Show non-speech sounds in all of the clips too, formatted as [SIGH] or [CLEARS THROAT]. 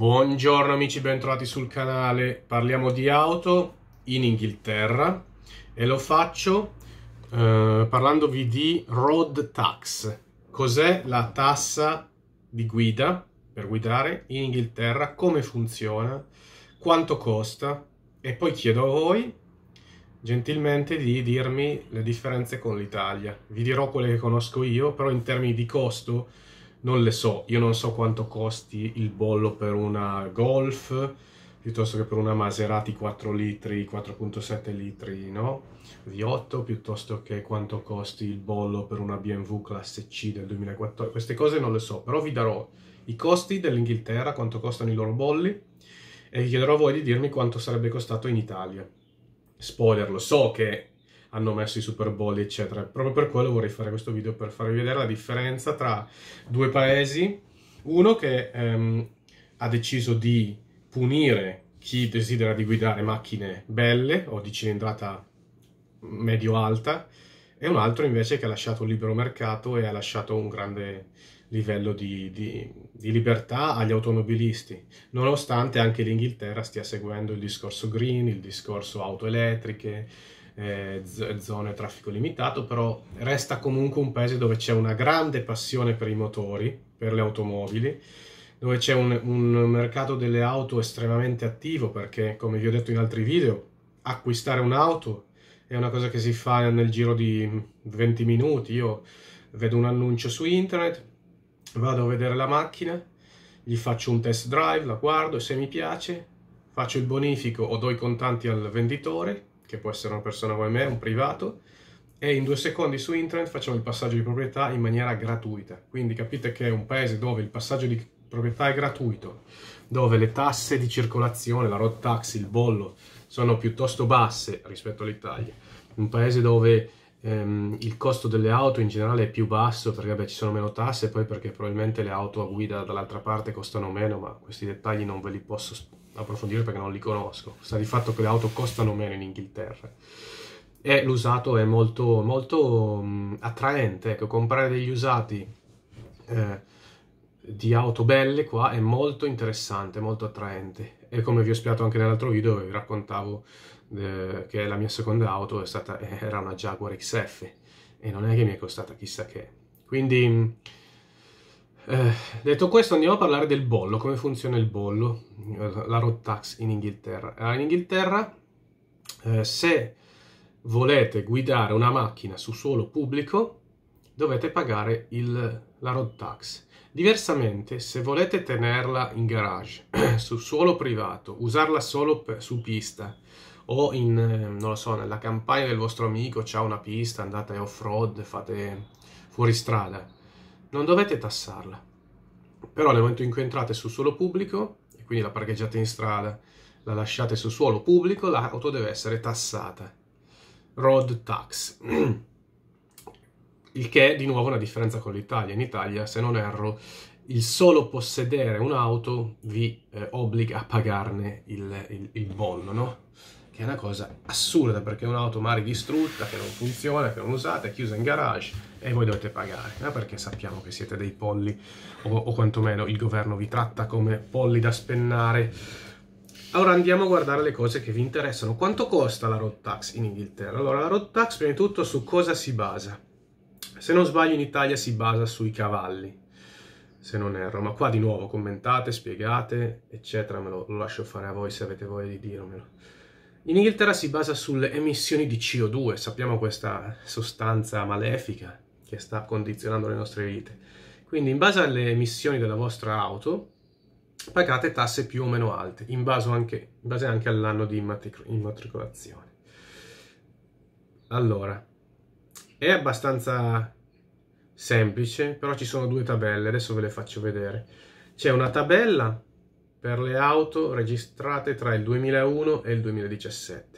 Buongiorno amici, bentrovati sul canale. Parliamo di auto in Inghilterra e lo faccio eh, parlandovi di road tax. Cos'è la tassa di guida per guidare in Inghilterra? Come funziona? Quanto costa? E poi chiedo a voi gentilmente di dirmi le differenze con l'Italia. Vi dirò quelle che conosco io, però in termini di costo non le so, io non so quanto costi il bollo per una Golf piuttosto che per una Maserati 4 litri, 4.7 litri no? V8, piuttosto che quanto costi il bollo per una BMW classe C del 2014, queste cose non le so, però vi darò i costi dell'Inghilterra, quanto costano i loro bolli e vi chiederò a voi di dirmi quanto sarebbe costato in Italia. Spoiler, lo so che hanno messo i Super Bowl, eccetera. Proprio per quello vorrei fare questo video, per farvi vedere la differenza tra due paesi. Uno che ehm, ha deciso di punire chi desidera di guidare macchine belle o di cilindrata medio-alta e un altro invece che ha lasciato un libero mercato e ha lasciato un grande livello di, di, di, libertà agli automobilisti, nonostante anche l'Inghilterra stia seguendo il discorso green, il discorso auto elettriche, eh, zone traffico limitato, però resta comunque un paese dove c'è una grande passione per i motori, per le automobili, dove c'è un, un mercato delle auto estremamente attivo perché, come vi ho detto in altri video, acquistare un'auto è una cosa che si fa nel giro di 20 minuti. Io vedo un annuncio su internet, vado a vedere la macchina, gli faccio un test drive, la guardo e se mi piace faccio il bonifico o do i contanti al venditore che può essere una persona come me, un privato, e in due secondi su internet facciamo il passaggio di proprietà in maniera gratuita. Quindi capite che è un paese dove il passaggio di proprietà è gratuito, dove le tasse di circolazione, la road tax, il bollo, sono piuttosto basse rispetto all'Italia. Un paese dove ehm, il costo delle auto in generale è più basso perché beh, ci sono meno tasse e poi perché probabilmente le auto a guida dall'altra parte costano meno, ma questi dettagli non ve li posso spiegare approfondire perché non li conosco. Sta di fatto che le auto costano meno in Inghilterra. E l'usato è molto, molto mh, mm, attraente. Ecco, comprare degli usati eh, di auto belle qua è molto interessante, molto attraente. E come vi ho spiegato anche nell'altro video, vi raccontavo eh, che la mia seconda auto stata, era una Jaguar XF e non è che mi è costata chissà che. Quindi mm, eh, detto questo andiamo a parlare del bollo, come funziona il bollo, eh, la road tax in Inghilterra. Allora, eh, in Inghilterra eh, se volete guidare una macchina su suolo pubblico dovete pagare il, la road tax. Diversamente, se volete tenerla in garage, [CLEARS THROAT] su suolo privato, usarla solo per, su pista o in, eh, non lo so, nella campagna del vostro amico c'è una pista, andate off-road, fate fuoristrada, non dovete tassarla. Però nel momento in cui entrate sul suolo pubblico, e quindi la parcheggiate in strada, la lasciate sul suolo pubblico, l'auto deve essere tassata. Road tax. [CLEARS THROAT] Il che è di nuovo una differenza con l'Italia. In Italia, se non erro, il solo possedere un'auto vi eh, obbliga a pagarne il, il, il bollo, no? che è una cosa assurda perché è un'auto mari distrutta, che non funziona, che non usate, è chiusa in garage e voi dovete pagare, ma eh, perché sappiamo che siete dei polli o, o quantomeno il governo vi tratta come polli da spennare. Ora andiamo a guardare le cose che vi interessano. Quanto costa la road tax in Inghilterra? Allora, la road tax prima di tutto su cosa si basa? Se non sbaglio in Italia si basa sui cavalli, se non erro, ma qua di nuovo commentate, spiegate, eccetera, me lo, lo lascio fare a voi se avete voglia di dirmelo. In Inghilterra si basa sulle emissioni di CO2, sappiamo questa sostanza malefica che sta condizionando le nostre vite. Quindi in base alle emissioni della vostra auto pagate tasse più o meno alte, in base anche, in base anche all'anno di immatricolazione. Allora, è abbastanza semplice, però ci sono due tabelle, adesso ve le faccio vedere. C'è una tabella per le auto registrate tra il 2001 e il 2017.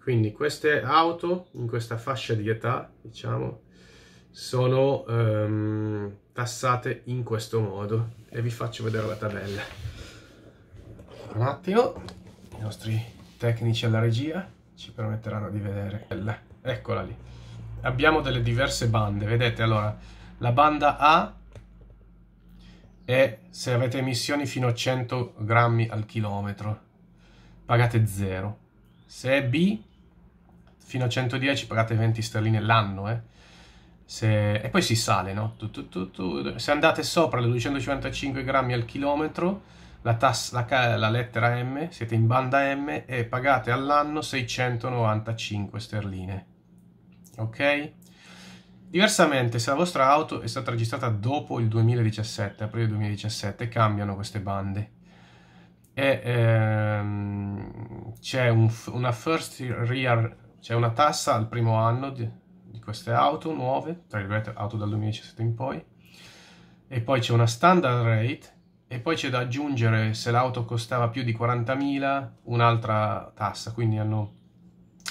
Quindi queste auto in questa fascia di età, diciamo, sono ehm, tassate in questo modo e vi faccio vedere la tabella. Un attimo, i nostri tecnici alla regia ci permetteranno di vedere. Eccola lì. Abbiamo delle diverse bande, vedete? Allora, la banda A e se avete emissioni fino a 100 grammi al chilometro pagate 0. Se è B fino a 110 pagate 20 sterline l'anno, eh. Se... e poi si sale, no? Tu, tu, tu, se andate sopra le 255 grammi al chilometro, la, tassa, la, la lettera M, siete in banda M e pagate all'anno 695 sterline. Ok? Diversamente, se la vostra auto è stata registrata dopo il 2017, aprile 2017, cambiano queste bande. E ehm, c'è un, una first rear, c'è una tassa al primo anno di, di queste auto nuove, tra virgolette auto dal 2017 in poi, e poi c'è una standard rate e poi c'è da aggiungere se l'auto costava più di 40.000 un'altra tassa, quindi hanno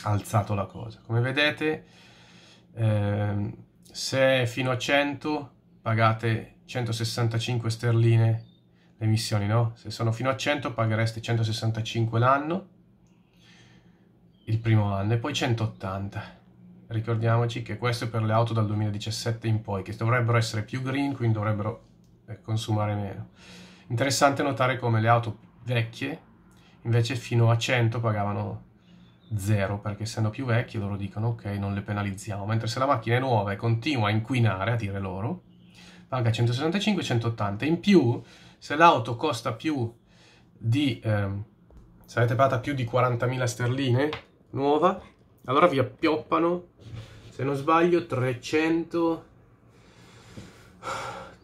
alzato la cosa. Come vedete ehm, se fino a 100 pagate 165 sterline le emissioni, no? Se sono fino a 100 paghereste 165 l'anno, il primo anno, e poi 180. Ricordiamoci che questo è per le auto dal 2017 in poi, che dovrebbero essere più green, quindi dovrebbero eh, consumare meno. Interessante notare come le auto vecchie invece fino a 100 pagavano zero, perché essendo più vecchie loro dicono ok, non le penalizziamo, mentre se la macchina è nuova e continua a inquinare, a dire loro, paga 165-180. In più, se l'auto costa più di... Ehm, se avete pagato più di 40.000 sterline nuova, allora vi appioppano, se non sbaglio, 300...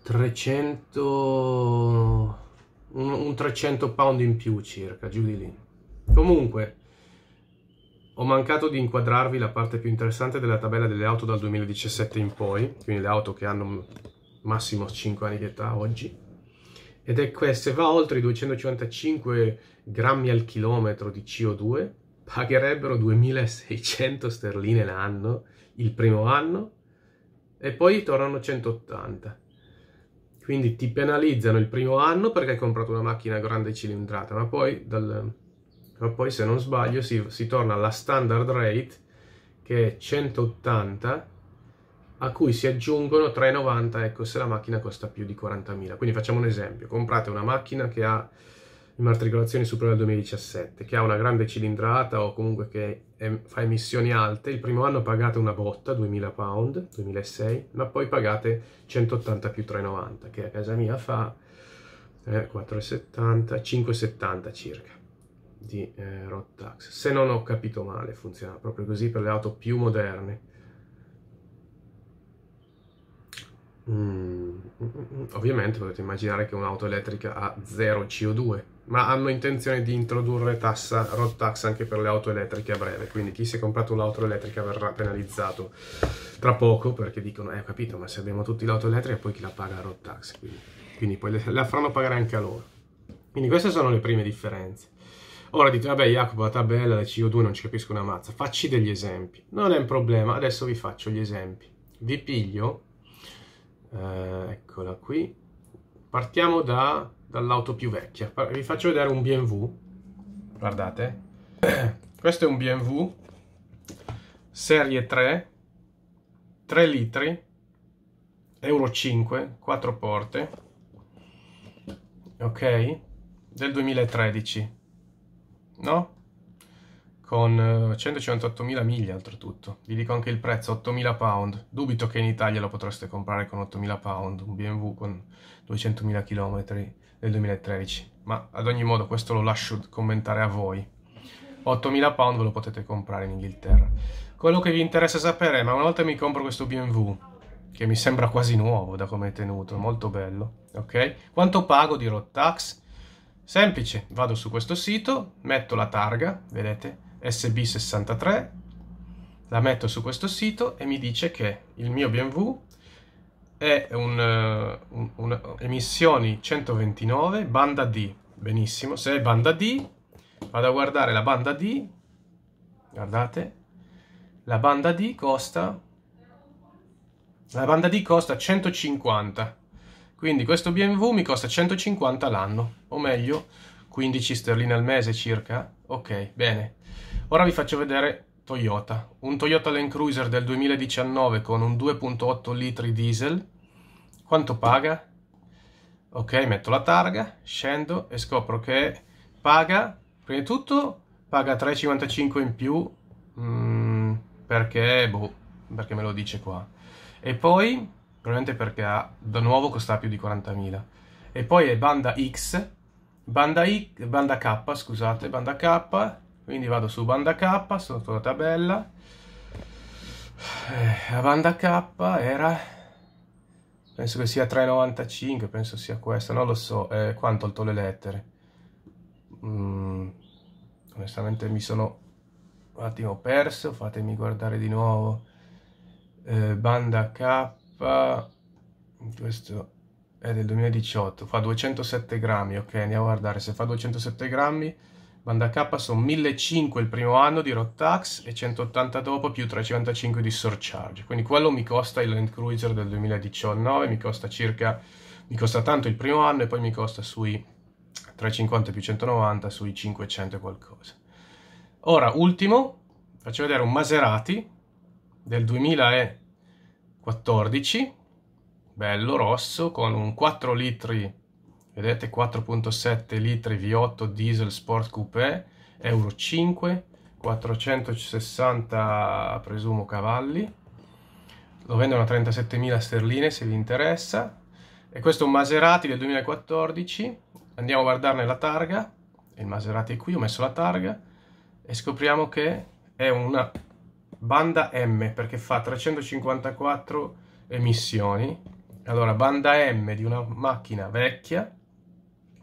300 un, 300 pound in più circa, giù di lì. Comunque, ho mancato di inquadrarvi la parte più interessante della tabella delle auto dal 2017 in poi, quindi le auto che hanno massimo 5 anni di età oggi, ed è questa, se va oltre i 255 grammi al chilometro di CO2, pagherebbero 2600 sterline l'anno, il primo anno, e poi tornano 180. Quindi ti penalizzano il primo anno perché hai comprato una macchina grande cilindrata, ma poi dal, poi se non sbaglio si, si torna alla standard rate che è 180 a cui si aggiungono 3,90 ecco se la macchina costa più di 40.000 quindi facciamo un esempio comprate una macchina che ha immatricolazione superiore al 2017 che ha una grande cilindrata o comunque che è, fa emissioni alte il primo anno pagate una botta 2000 pound 2006 ma poi pagate 180 più 3,90 che a casa mia fa eh, 4,70 5,70 circa di eh, road tax. Se non ho capito male, funziona proprio così per le auto più moderne. Mm, ovviamente potete immaginare che un'auto elettrica ha zero CO2, ma hanno intenzione di introdurre tassa, road tax anche per le auto elettriche a breve, quindi chi si è comprato un'auto elettrica verrà penalizzato tra poco perché dicono, eh ho capito, ma se abbiamo tutti l'auto elettrica poi chi la paga la tax, quindi, quindi poi la faranno pagare anche a loro. Quindi queste sono le prime differenze. Ora dite, vabbè Jacopo, la tabella, la CO2 non ci capisco una mazza, facci degli esempi. Non è un problema, adesso vi faccio gli esempi. Vi piglio, eh, eccola qui, partiamo da, dall'auto più vecchia. Vi faccio vedere un BMW, guardate. [COUGHS] Questo è un BMW serie 3, 3 litri, Euro 5, 4 porte, ok? Del 2013 no? Con 158.000 eh, miglia oltretutto. Vi dico anche il prezzo, 8.000 pound. Dubito che in Italia lo potreste comprare con 8.000 pound, un BMW con 200.000 km nel 2013. Ma ad ogni modo questo lo lascio commentare a voi. 8.000 pound ve lo potete comprare in Inghilterra. Quello che vi interessa sapere è, ma una volta mi compro questo BMW, che mi sembra quasi nuovo da come è tenuto, molto bello, ok? Quanto pago di road tax? Semplice, vado su questo sito, metto la targa, vedete, SB63, la metto su questo sito e mi dice che il mio BMW è un, eh, un, un emissioni 129 banda D. Benissimo, se è banda D, vado a guardare la banda D, guardate, la banda D costa, la banda D costa 150 quindi questo BMW mi costa 150 l'anno, o meglio 15 sterline al mese circa. Ok, bene. Ora vi faccio vedere Toyota. Un Toyota Land Cruiser del 2019 con un 2.8 litri diesel. Quanto paga? Ok, metto la targa, scendo e scopro che paga, prima di tutto, paga 3,55 in più mh, mm, perché, boh, perché me lo dice qua. E poi probabilmente perché ha, da nuovo costa più di 40.000. E poi è banda X, banda, I, banda K, scusate, banda K, quindi vado su banda K, sotto la tabella. Eh, la banda K era, penso che sia 3,95, penso sia questa, non lo so, eh, qua hanno tolto le lettere. Mm, onestamente mi sono un attimo perso, fatemi guardare di nuovo. Eh, banda K fa questo è del 2018 fa 207 grammi ok andiamo a guardare se fa 207 grammi banda K sono 1500 il primo anno di road e 180 dopo più 355 di surcharge quindi quello mi costa il Land Cruiser del 2019 mi costa circa mi costa tanto il primo anno e poi mi costa sui 350 più 190 sui 500 qualcosa ora ultimo faccio vedere un Maserati del 2000 e 14, bello rosso, con un 4 litri, vedete 4.7 litri V8 diesel Sport Coupé, Euro 5, 460 presumo cavalli, lo vendono a 37.000 sterline se vi interessa, e questo è un Maserati del 2014, andiamo a guardarne la targa, il Maserati è qui, ho messo la targa, e scopriamo che è una banda M perché fa 354 emissioni. Allora, banda M di una macchina vecchia,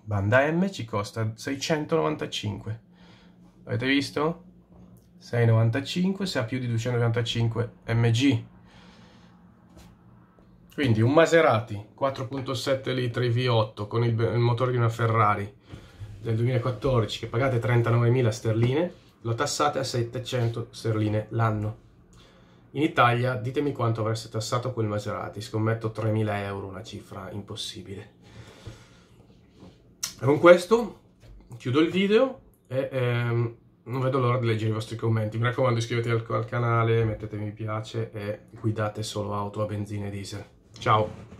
banda M ci costa 695. Avete visto? 695 se ha più di 295 mg. Quindi un Maserati 4.7 litri V8 con il, il motore di una Ferrari del 2014 che pagate 39.000 sterline lo tassate a 700 sterline l'anno. In Italia ditemi quanto avreste tassato quel Maserati, scommetto 3.000 euro, una cifra impossibile. E con questo chiudo il video e ehm, non vedo l'ora di leggere i vostri commenti. Mi raccomando iscrivetevi al, al canale, mettete mi piace e guidate solo auto a benzina e diesel. Ciao!